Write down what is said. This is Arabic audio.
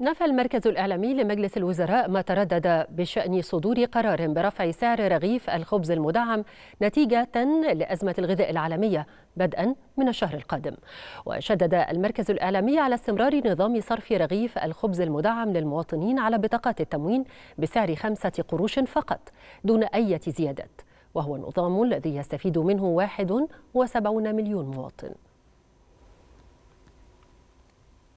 نفى المركز الإعلامي لمجلس الوزراء ما تردد بشأن صدور قرار برفع سعر رغيف الخبز المدعم نتيجة لأزمة الغذاء العالمية بدءا من الشهر القادم وشدد المركز الإعلامي على استمرار نظام صرف رغيف الخبز المدعم للمواطنين على بطاقات التموين بسعر خمسة قروش فقط دون أي زيادات وهو النظام الذي يستفيد منه 71 مليون مواطن